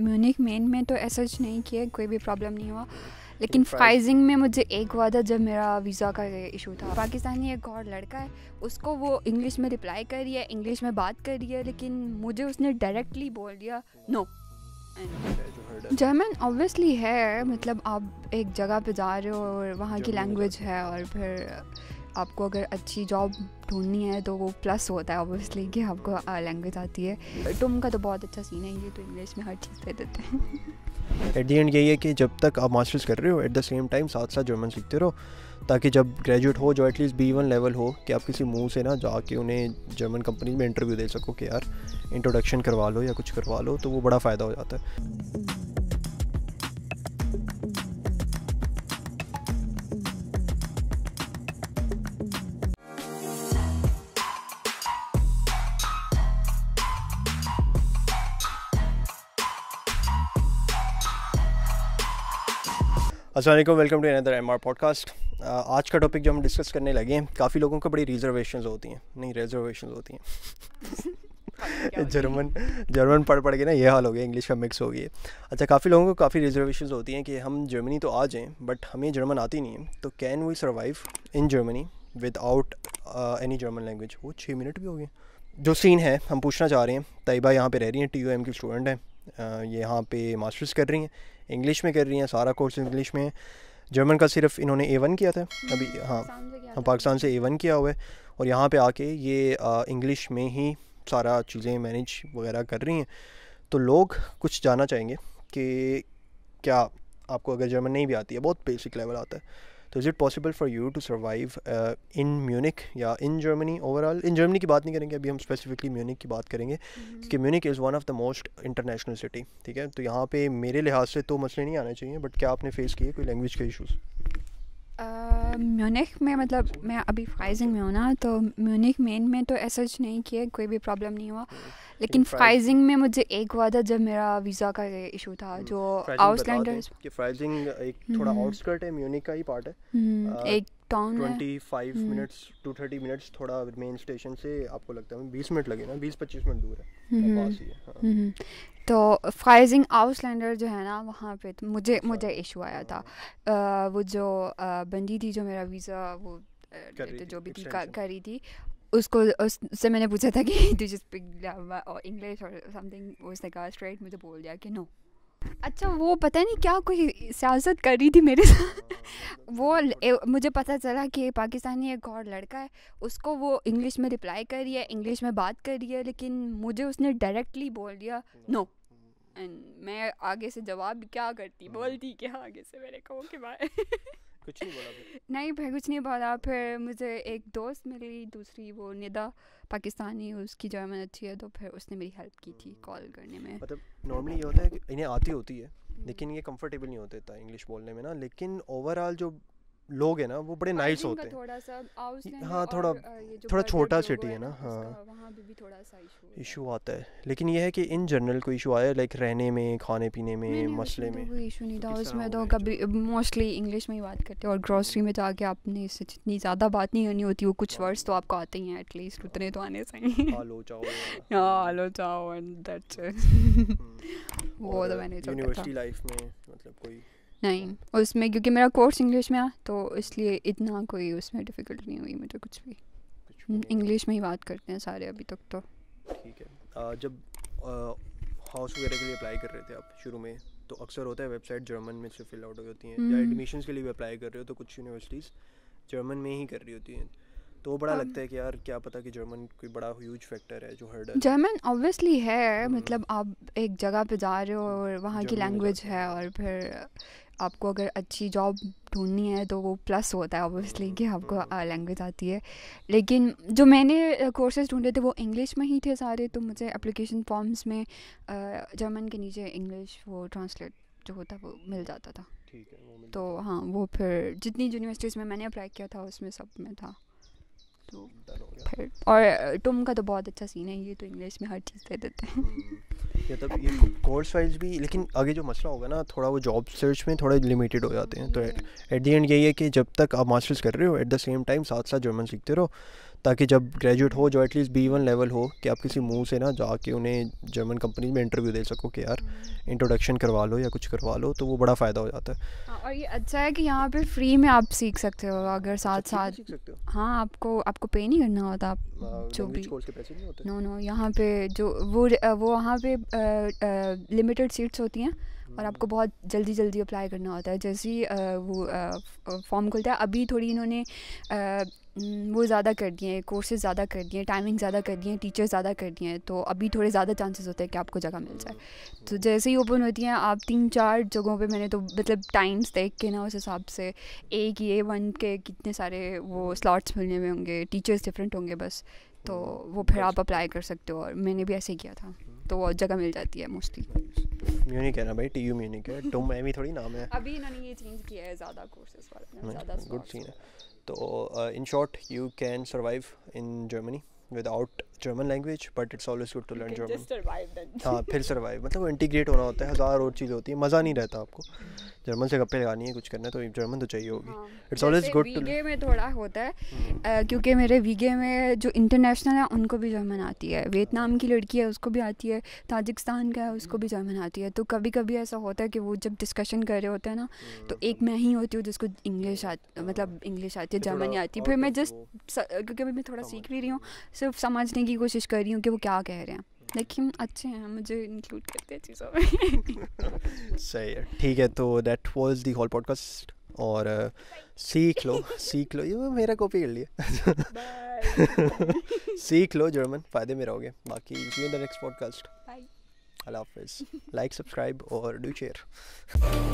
Munich main में तो ऐसा नहीं किया कोई भी प्रॉब्लम नहीं हुआ लेकिन फाइजिंग में मुझे एक हुआ था जब मेरा वीज़ा का इशू था पाकिस्तानी एक और लड़का है उसको वो इंग्लिश में रिप्लाई कर रही है इंग्लिश में बात कर रही है लेकिन मुझे उसने डायरेक्टली बोल दिया नो जर्मन ऑब्वियसली है मतलब आप एक जगह पे जा रहे हो और वहाँ की लैंग्वेज है और फिर आपको अगर अच्छी जॉब ढूंढनी है तो वो प्लस होता है ऑब्वियसली कि आपको लैंग्वेज आती है टुम का तो बहुत अच्छा सीन है ये तो इंग्लिश में हर चीज़ दे देते हैं एट दी एंड यही है कि जब तक आप मास्टर्स कर रहे हो एट द सेम टाइम साथ साथ जर्मन सीखते रहो ताकि जब ग्रेजुएट हो जो एटलीस्ट बी वन लेवल हो कि आप किसी मुंह से ना जाके उन्हें जर्मन कंपनी में इंटरव्यू दे सको कि यार इंट्रोडक्शन करवा लो या कुछ करवा लो तो वो बड़ा फ़ायदा हो जाता है Aslam welcome to another M R podcast आज का टॉपिक जो हम डिस्कस करने लगे हैं काफ़ी लोगों को बड़ी रिजर्वेशन होती हैं नहीं रिजर्वेशन होती हैं जर्मन जर्मन पढ़ पढ़ के ना ये हाल हो गया इंग्लिश का मिक्स हो गया अच्छा काफ़ी लोगों को काफ़ी रिजर्वेशन होती हैं कि हम जर्मनी तो आ जाएँ बट हमें जर्मन आती नहीं है तो can we survive in Germany without any German language वो छः मिनट भी हो गए जो सीन है हम पूछना चाह रहे हैं तयबा यहाँ पर रह रही हैं टी यू एम की स्टूडेंट हैं यहाँ पे मास्टर्स कर रही हैं इंग्लिश में कर रही हैं सारा कोर्स इंग्लिश में है जर्मन का सिर्फ इन्होंने ए वन किया था हम्म, अभी हाँ हम पाकिस्तान से ए वन हाँ, किया हुआ है और यहाँ पे आके ये इंग्लिश में ही सारा चीज़ें मैनेज वगैरह कर रही हैं तो लोग कुछ जानना चाहेंगे कि क्या आपको अगर जर्मन नहीं भी आती है बहुत बेसिक लेवल आता है तो is it possible for you to survive in Munich या in Germany overall in Germany की बात नहीं करेंगे अभी हम स्पेसिफिकली म्यूनिक की बात करेंगे mm-hmm. क्योंकि Munich is one of the most international city ठीक है तो यहाँ पे मेरे लिहाज से तो मसले नहीं आने चाहिए बट क्या आपने फेस किए कोई लैंग्वेज के इशूज़ म्यूनिक में मतलब मैं अभी फ्राइजिंग में हूँ ना तो म्यूनिक मेन में तो ऐसा कुछ नहीं किया कोई भी प्रॉब्लम नहीं हुआ लेकिन फ्राइजिंग में मुझे एक हुआ था जब मेरा वीज़ा का इशू था hmm, जो आउटलैंडर्स कि फ्राइजिंग एक थोड़ा आउटस्कर्ट hmm. है म्यूनिख का ही पार्ट है hmm, एक town twenty five minutes to thirty minutes थोड़ा मेन स्टेशन से आपको लगता है बीस मिनट लगे ना बीस पच्चीस मिनट दूर है हम्म, पास ही है हाँ। हम्म, हम्म। तो फ्राइजिंग आउटलैंडर जो है ना वहाँ पे तो मुझे अच्छा। मुझे इशू आया था वो जो बंदी थी जो मेरा वीज़ा वो तो जो भी थी करी थी उसको उससे मैंने पूछा था कि तू जिस इंग्लिश और समथिंग उसने कहा स्ट्रेट मुझे बोल दिया कि नो अच्छा वो पता नहीं क्या कोई सियासत कर रही थी मेरे साथ वो मुझे पता चला कि पाकिस्तानी एक और लड़का है उसको वो इंग्लिश में रिप्लाई कर रही है इंग्लिश में बात कर रही है लेकिन मुझे उसने डायरेक्टली बोल दिया नो एंड मैं आगे से जवाब क्या करती hmm. बोलती क्या आगे से मेरे कहो कि बाय कुछ नहीं बोला नहीं भाई कुछ नहीं बोला फिर मुझे एक दोस्त मिली दूसरी वो निदा पाकिस्तानी उसकी जर्मन अच्छी है तो फिर उसने मेरी हेल्प की थी कॉल hmm. करने में मतलब नॉर्मली ये होता है कि इन्हें आती होती है लेकिन ये कंफर्टेबल नहीं होते था इंग्लिश बोलने में ना लेकिन ओवरऑल जो लोग है ना वो बड़े नाइस होते हैं थोड़ा सा हाँ थोड़ा थोड़ा छोटा सिटी है ना हाँ इशू आता है लेकिन ये है कि इन जनरल कोई इशू आया लाइक रहने में खाने पीने में मसले में तो कोई इशू नहीं तो था उसमें तो कभी मोस्टली इंग्लिश में ही बात करते और ग्रॉसरी में जाके आपने इससे जितनी ज़्यादा बात नहीं करनी होती वो कुछ वर्ड्स हाँ। तो आपको आते ही हैं एटलीस्ट उतने तो आने से हेलो हाँ, चाओ एंड दैट्स हाँ, वो तो मैंने यूनिवर्सिटी लाइफ में मतलब कोई नहीं उसमें क्योंकि मेरा कोर्स इंग्लिश में है तो इसलिए इतना कोई उसमें डिफ़िकल्ट नहीं हुई मुझे कुछ भी इंग्लिश में ही बात करते हैं सारे अभी तक तो ठीक है आ, जब हाउस वगैरह के लिए अप्लाई कर रहे थे आप शुरू में तो अक्सर होता है वेबसाइट जर्मन में से फिल आउट होती हैं या एडमिशन के लिए भी अप्लाई कर रहे हो तो कुछ यूनिवर्सिटीज़ जर्मन में ही कर रही होती हैं तो वो बड़ा लगता है कि यार क्या पता कि जर्मन कोई बड़ा ह्यूज फैक्टर है जो है जर्मन ऑब्वियसली है हाँ। मतलब आप एक जगह पे जा रहे हो और वहाँ की लैंग्वेज है और फिर आपको अगर अच्छी जॉब ढूंढनी है तो वो प्लस होता है ऑब्वियसली हम्म, कि आपको लैंग्वेज हम्म। आती है लेकिन जो मैंने कोर्सेज ढूंढे थे वो इंग्लिश में ही थे सारे तो मुझे एप्लीकेशन फॉर्म्स में जर्मन के नीचे इंग्लिश वो ट्रांसलेट जो होता वो मिल जाता था तो हाँ वो फिर जितनी यूनिवर्सिटीज़ में मैंने अप्लाई किया था उसमें सब में था तो हम्म, फिर और तुम का तो बहुत अच्छा सीन है ये तो इंग्लिश में हर चीज़ दे देते हैं हम्म, ये तो ये कोर्स वाइज भी लेकिन आगे जो मसला होगा ना थोड़ा वो जॉब सर्च में थोड़ा लिमिटेड हो जाते हैं तो एट दी एंड यही है कि जब तक आप मास्टर्स कर रहे हो एट द सेम टाइम साथ साथ जर्मन सीखते रहो ताकि जब ग्रेजुएट हो जो एटलीस्ट बी वन लेवल हो कि आप किसी मुंह से ना जाके उन्हें जर्मन कंपनी में इंटरव्यू दे सको कि यार इंट्रोडक्शन करवा लो या कुछ करवा लो तो वो बड़ा फ़ायदा हो जाता है हाँ, और ये अच्छा है कि यहाँ पे फ्री में आप सीख सकते हो अगर अच्छा, साथ साथ हाँ आपको आपको पे नहीं करना होता आप हाँ, जो भी नो नो यहाँ पे जो वो वो वहाँ पे लिमिटेड सीट्स होती हैं और आपको हम्म। बहुत जल्दी जल्दी अप्लाई करना होता है जैसे ही वो फॉर्म खुलता है अभी थोड़ी इन्होंने हम्म, वो ज़्यादा कर दिए हैं कोर्सेज ज़्यादा कर दिए हैं टाइमिंग ज़्यादा कर दिए हैं टीचर्स ज़्यादा कर दिए हैं तो अभी थोड़े ज़्यादा चांसेस होते हैं कि आपको जगह मिल जाए तो जैसे ही ओपन होती हैं आप तीन चार जगहों पे मैंने तो मतलब टाइम्स देख के ना उस हिसाब से एक ये ए वन के कितने सारे वो स्लॉट्स मिलने में होंगे टीचर्स डिफरेंट होंगे बस तो वो फिर आप अप्लाई कर सकते हो और मैंने भी ऐसे ही किया था तो वो जगह मिल जाती है मोस्टली म्यूनिक है ना भाई टीयू म्यूनिक है टुम एमी थोड़ी नाम है अभी इन्होंने ये चेंज किया है ज़्यादा कोर्सेज वाला ज़्यादा गुड सीन है तो in short you can survive in Germany without German language but it's always good to learn German हाँ फिर सर्वाइव मतलब इंटीग्रेट होना होता है हज़ार और चीज़ होती है मज़ा नहीं रहता आपको जर्मन से गप्पे लगानी है कुछ करना है तो जर्मन तो चाहिए होगी इट्स ऑलवेज गुड वीगे में थोड़ा होता है hmm. क्योंकि मेरे वीगे में जो इंटरनेशनल है उनको भी जर्मन आती है वियतनाम की लड़की है उसको भी आती है ताजिकिस्तान का है उसको भी जर्मन आती है तो कभी कभी ऐसा होता है कि वो जब डिस्कशन कर रहे होते हैं ना hmm. तो एक मैं ही होती हूँ जिसको इंग्लिश मतलब इंग्लिश आती है जर्मनी आती है फिर मैं जस्ट क्योंकि मैं थोड़ा सीख भी रही हूँ सिर्फ समझने की कोशिश कर रही हूँ कि वो क्या कह रहे हैं लेकिन अच्छे हैं मुझे इंक्लूड करते हैं चीज़ों में सही है ठीक है तो that was the whole podcast और uh, सीख लो सीख लो ये मेरा कॉपी कर लिया सीख लो जर्मन फ़ायदे में रहोगे बाकी यू द नेक्स्ट पॉडकास्ट अल्लाह हाफिज़ लाइक सब्सक्राइब और डू शेयर